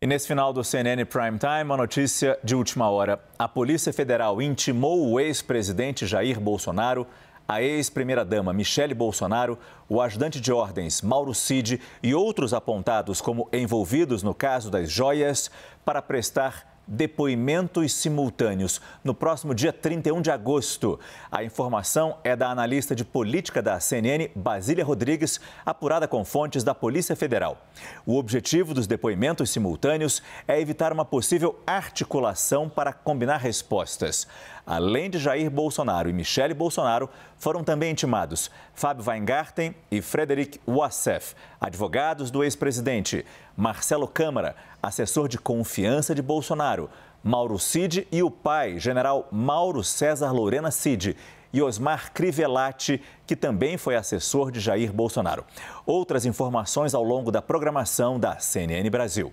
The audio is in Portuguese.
E nesse final do CNN Prime Time, uma notícia de última hora. A Polícia Federal intimou o ex-presidente Jair Bolsonaro, a ex-primeira-dama Michele Bolsonaro, o ajudante de ordens Mauro Cid e outros apontados como envolvidos no caso das joias para prestar depoimentos simultâneos no próximo dia 31 de agosto. A informação é da analista de política da CNN, Basília Rodrigues, apurada com fontes da Polícia Federal. O objetivo dos depoimentos simultâneos é evitar uma possível articulação para combinar respostas. Além de Jair Bolsonaro e Michele Bolsonaro, foram também intimados Fábio Weingarten e Frederic Wassef, advogados do ex-presidente. Marcelo Câmara, assessor de confiança de Bolsonaro, Mauro Cid e o pai, general Mauro César Lorena Cid, e Osmar Crivellati, que também foi assessor de Jair Bolsonaro. Outras informações ao longo da programação da CNN Brasil.